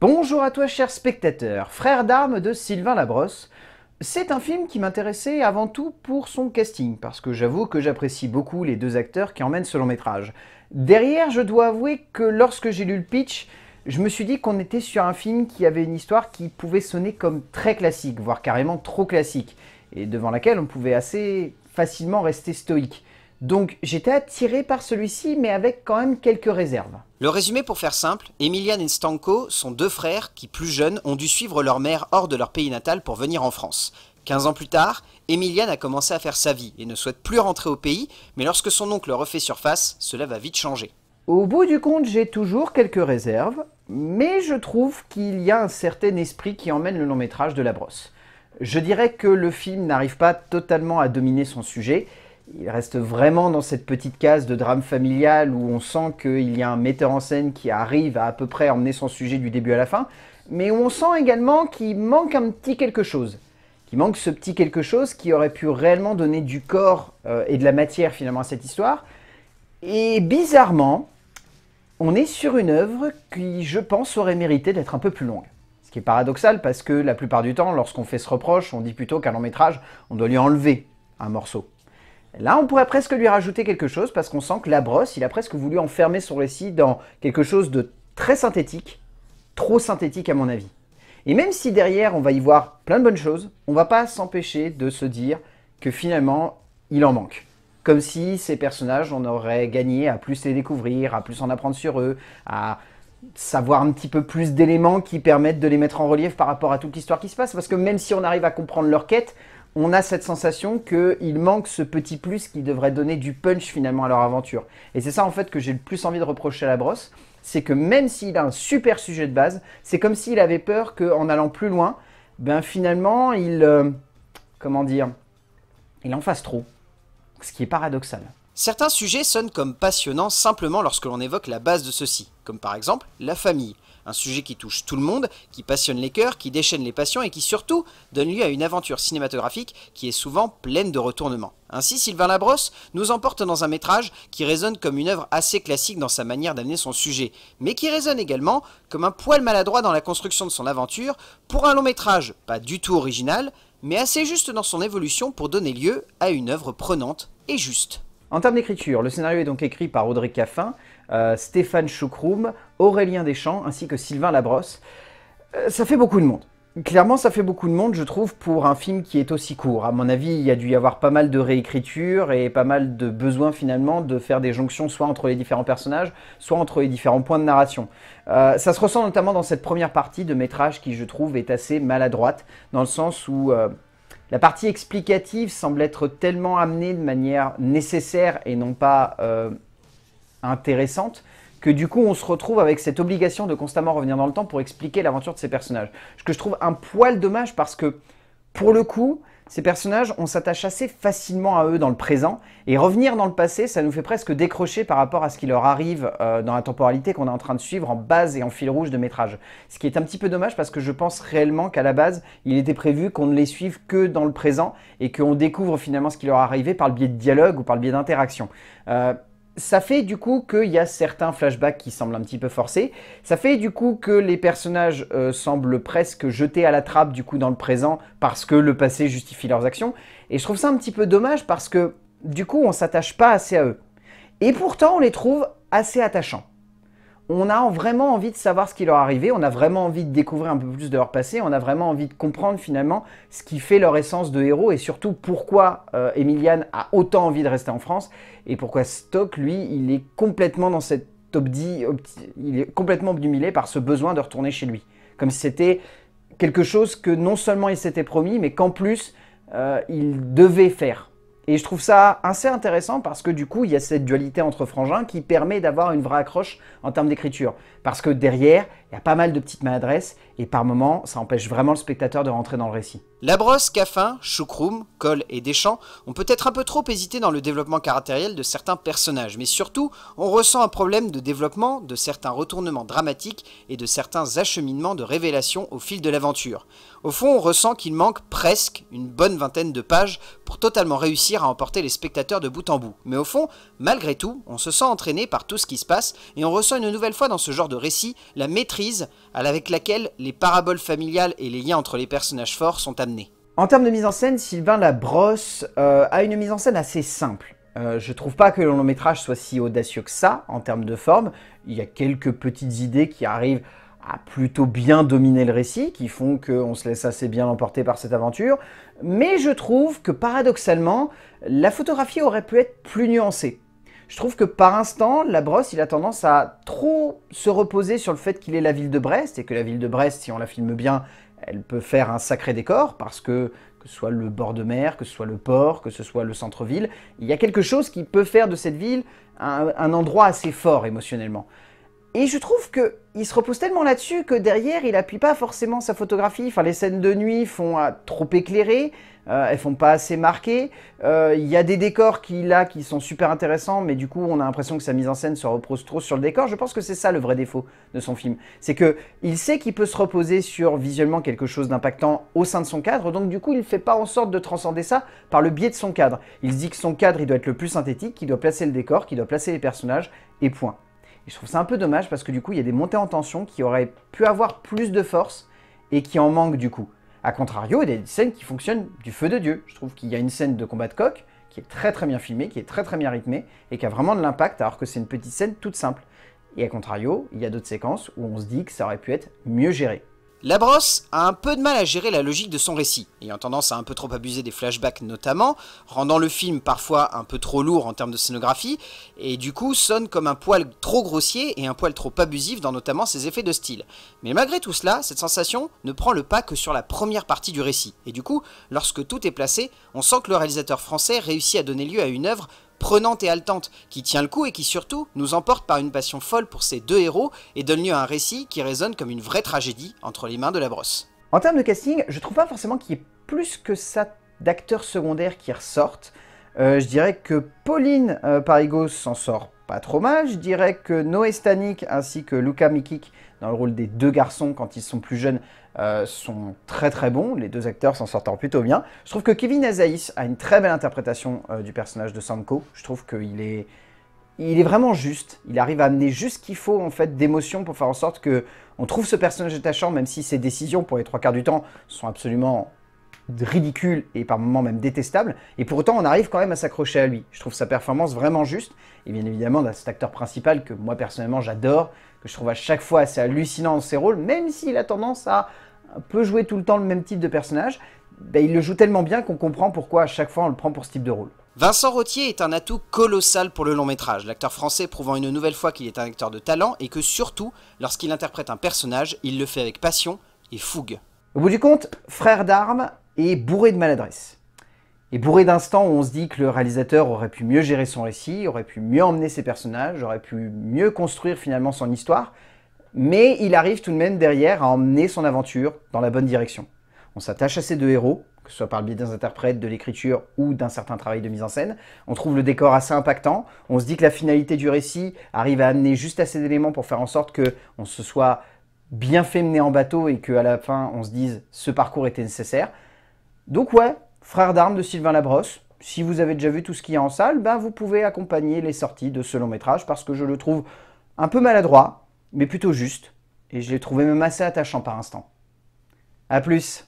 Bonjour à toi cher spectateur, frère d'armes de Sylvain Labrosse. C'est un film qui m'intéressait avant tout pour son casting, parce que j'avoue que j'apprécie beaucoup les deux acteurs qui emmènent ce long métrage. Derrière, je dois avouer que lorsque j'ai lu le pitch, je me suis dit qu'on était sur un film qui avait une histoire qui pouvait sonner comme très classique, voire carrément trop classique, et devant laquelle on pouvait assez facilement rester stoïque. Donc j'étais attiré par celui-ci, mais avec quand même quelques réserves. Le résumé pour faire simple, Emilian et Stanko sont deux frères qui, plus jeunes, ont dû suivre leur mère hors de leur pays natal pour venir en France. 15 ans plus tard, Emiliane a commencé à faire sa vie et ne souhaite plus rentrer au pays, mais lorsque son oncle refait surface, cela va vite changer. Au bout du compte, j'ai toujours quelques réserves, mais je trouve qu'il y a un certain esprit qui emmène le long métrage de la brosse. Je dirais que le film n'arrive pas totalement à dominer son sujet, il reste vraiment dans cette petite case de drame familial où on sent qu'il y a un metteur en scène qui arrive à à peu près emmener son sujet du début à la fin, mais on sent également qu'il manque un petit quelque chose. Qu'il manque ce petit quelque chose qui aurait pu réellement donner du corps euh, et de la matière finalement à cette histoire. Et bizarrement, on est sur une œuvre qui, je pense, aurait mérité d'être un peu plus longue. Ce qui est paradoxal parce que la plupart du temps, lorsqu'on fait ce reproche, on dit plutôt qu'un long métrage, on doit lui enlever un morceau. Là, on pourrait presque lui rajouter quelque chose parce qu'on sent que la brosse, il a presque voulu enfermer son récit dans quelque chose de très synthétique, trop synthétique à mon avis. Et même si derrière, on va y voir plein de bonnes choses, on va pas s'empêcher de se dire que finalement, il en manque. Comme si ces personnages, on aurait gagné à plus les découvrir, à plus en apprendre sur eux, à savoir un petit peu plus d'éléments qui permettent de les mettre en relief par rapport à toute l'histoire qui se passe. Parce que même si on arrive à comprendre leur quête, on a cette sensation qu'il manque ce petit plus qui devrait donner du punch finalement à leur aventure. Et c'est ça en fait que j'ai le plus envie de reprocher à la brosse, c'est que même s'il a un super sujet de base, c'est comme s'il avait peur qu'en allant plus loin, ben finalement il... Euh, comment dire Il en fasse trop. Ce qui est paradoxal. Certains sujets sonnent comme passionnants simplement lorsque l'on évoque la base de ceux-ci, comme par exemple la famille. Un sujet qui touche tout le monde, qui passionne les cœurs, qui déchaîne les passions et qui surtout donne lieu à une aventure cinématographique qui est souvent pleine de retournements. Ainsi, Sylvain Labrosse nous emporte dans un métrage qui résonne comme une œuvre assez classique dans sa manière d'amener son sujet, mais qui résonne également comme un poil maladroit dans la construction de son aventure pour un long métrage pas du tout original, mais assez juste dans son évolution pour donner lieu à une œuvre prenante et juste. En termes d'écriture, le scénario est donc écrit par Audrey Caffin, euh, Stéphane Choukroum, Aurélien Deschamps ainsi que Sylvain Labrosse. Euh, ça fait beaucoup de monde. Clairement, ça fait beaucoup de monde, je trouve, pour un film qui est aussi court. À mon avis, il y a dû y avoir pas mal de réécritures et pas mal de besoins, finalement de faire des jonctions soit entre les différents personnages, soit entre les différents points de narration. Euh, ça se ressent notamment dans cette première partie de métrage qui, je trouve, est assez maladroite, dans le sens où la partie explicative semble être tellement amenée de manière nécessaire et non pas intéressante que du coup on se retrouve avec cette obligation de constamment revenir dans le temps pour expliquer l'aventure de ces personnages. Ce que je trouve un poil dommage parce que pour le coup, ces personnages, on s'attache assez facilement à eux dans le présent, et revenir dans le passé, ça nous fait presque décrocher par rapport à ce qui leur arrive euh, dans la temporalité qu'on est en train de suivre en base et en fil rouge de métrage. Ce qui est un petit peu dommage parce que je pense réellement qu'à la base, il était prévu qu'on ne les suive que dans le présent, et qu'on découvre finalement ce qui leur est arrivé par le biais de dialogue ou par le biais d'interaction. Euh, ça fait du coup qu'il y a certains flashbacks qui semblent un petit peu forcés. Ça fait du coup que les personnages euh, semblent presque jetés à la trappe du coup dans le présent parce que le passé justifie leurs actions. Et je trouve ça un petit peu dommage parce que du coup on s'attache pas assez à eux. Et pourtant on les trouve assez attachants on a vraiment envie de savoir ce qui leur est arrivé, on a vraiment envie de découvrir un peu plus de leur passé, on a vraiment envie de comprendre finalement ce qui fait leur essence de héros et surtout pourquoi euh, Emiliane a autant envie de rester en France et pourquoi Stock, lui, il est complètement dans cette obdi, il est complètement obnubilé par ce besoin de retourner chez lui. Comme si c'était quelque chose que non seulement il s'était promis, mais qu'en plus euh, il devait faire. Et je trouve ça assez intéressant parce que du coup, il y a cette dualité entre frangins qui permet d'avoir une vraie accroche en termes d'écriture. Parce que derrière, il y a pas mal de petites maladresses et par moments, ça empêche vraiment le spectateur de rentrer dans le récit. La brosse, Caffin, Choucroum, Col et Deschamps ont peut-être un peu trop hésité dans le développement caractériel de certains personnages, mais surtout, on ressent un problème de développement, de certains retournements dramatiques et de certains acheminements de révélations au fil de l'aventure. Au fond, on ressent qu'il manque presque une bonne vingtaine de pages pour totalement réussir à emporter les spectateurs de bout en bout. Mais au fond, malgré tout, on se sent entraîné par tout ce qui se passe et on ressent une nouvelle fois dans ce genre de récit la maîtrise avec laquelle les paraboles familiales et les liens entre les personnages forts sont amenés. En termes de mise en scène, Sylvain Labrosse euh, a une mise en scène assez simple. Je euh, je trouve pas que le long métrage soit si audacieux que ça en termes de forme. Il y a quelques petites idées qui arrivent à plutôt bien dominer le récit, qui font qu'on se laisse assez bien emporter par cette aventure. Mais je trouve que paradoxalement, la photographie aurait pu être plus nuancée. Je trouve que par instant, la brosse, il a tendance à trop se reposer sur le fait qu'il est la ville de Brest, et que la ville de Brest, si on la filme bien, elle peut faire un sacré décor, parce que que ce soit le bord de mer, que ce soit le port, que ce soit le centre-ville, il y a quelque chose qui peut faire de cette ville un, un endroit assez fort émotionnellement. Et je trouve que il se repose tellement là-dessus que derrière, il appuie pas forcément sa photographie. Enfin, les scènes de nuit font euh, trop éclairer, elles euh, elles font pas assez marquées. Euh, il y a des décors qu'il a qui sont super intéressants, mais du coup, on a l'impression que sa mise en scène se repose trop sur le décor. Je pense que c'est ça le vrai défaut de son film. C'est que il sait qu'il peut se reposer sur visuellement quelque chose d'impactant au sein de son cadre, donc du coup, il fait pas en sorte de transcender ça par le biais de son cadre. Il se dit que son cadre, il doit être le plus synthétique, qu'il doit placer le décor, qu'il doit placer les personnages, et point. Et je trouve ça un peu dommage parce que du coup, il y a des montées en tension qui auraient pu avoir plus de force et qui en manquent du coup. A contrario, il y a des scènes qui fonctionnent du feu de Dieu. Je trouve qu'il y a une scène de combat de coq qui est très très bien filmée, qui est très très bien rythmée et qui a vraiment de l'impact alors que c'est une petite scène toute simple. Et à contrario, il y a d'autres séquences où on se dit que ça aurait pu être mieux géré. La brosse a un peu de mal à gérer la logique de son récit, ayant tendance à un peu trop abuser des flashbacks notamment, rendant le film parfois un peu trop lourd en termes de scénographie, et du coup sonne comme un poil trop grossier et un poil trop abusif dans notamment ses effets de style. Mais malgré tout cela, cette sensation ne prend le pas que sur la première partie du récit, et du coup, lorsque tout est placé, on sent que le réalisateur français réussit à donner lieu à une œuvre prenante et haletante, qui tient le coup et qui surtout nous emporte par une passion folle pour ces deux héros et donne lieu à un récit qui résonne comme une vraie tragédie entre les mains de la brosse. En termes de casting, je trouve pas forcément qu'il y ait plus que ça d'acteurs secondaires qui ressortent. Euh, je dirais que Pauline euh, Parigo s'en sort pas trop mal. Je dirais que Noé Stanik ainsi que Luca Mikic, dans le rôle des deux garçons quand ils sont plus jeunes, euh, sont très très bons. Les deux acteurs s'en sortant plutôt bien. Je trouve que Kevin Azaïs a une très belle interprétation euh, du personnage de Sanko. Je trouve qu'il est... Il est vraiment juste. Il arrive à amener juste ce qu'il faut en fait d'émotion pour faire en sorte que on trouve ce personnage attachant, même si ses décisions pour les trois quarts du temps sont absolument ridicule et par moments même détestable. Et pour autant, on arrive quand même à s'accrocher à lui. Je trouve sa performance vraiment juste. Et bien évidemment, bah, cet acteur principal que moi personnellement j'adore, que je trouve à chaque fois assez hallucinant dans ses rôles, même s'il a tendance à un peu jouer tout le temps le même type de personnage, ben, il le joue tellement bien qu'on comprend pourquoi à chaque fois on le prend pour ce type de rôle. Vincent Rottier est un atout colossal pour le long métrage, l'acteur français prouvant une nouvelle fois qu'il est un acteur de talent et que surtout, lorsqu'il interprète un personnage, il le fait avec passion et fougue. Au bout du compte, Frère d'armes et bourré de maladresse. Et bourré d'instants où on se dit que le réalisateur aurait pu mieux gérer son récit, aurait pu mieux emmener ses personnages, aurait pu mieux construire finalement son histoire, mais il arrive tout de même derrière à emmener son aventure dans la bonne direction. On s'attache à ces deux héros, que ce soit par le biais des interprètes, de l'écriture ou d'un certain travail de mise en scène. On trouve le décor assez impactant, on se dit que la finalité du récit arrive à amener juste assez d'éléments pour faire en sorte que se soit bien fait mener en bateau et qu'à la fin on se dise ce parcours était nécessaire. Donc ouais, frère d'armes de Sylvain Labrosse. Si vous avez déjà vu tout ce qu'il y a en salle, ben vous pouvez accompagner les sorties de ce long métrage parce que je le trouve un peu maladroit, mais plutôt juste. Et je l'ai trouvé même assez attachant par instant. A plus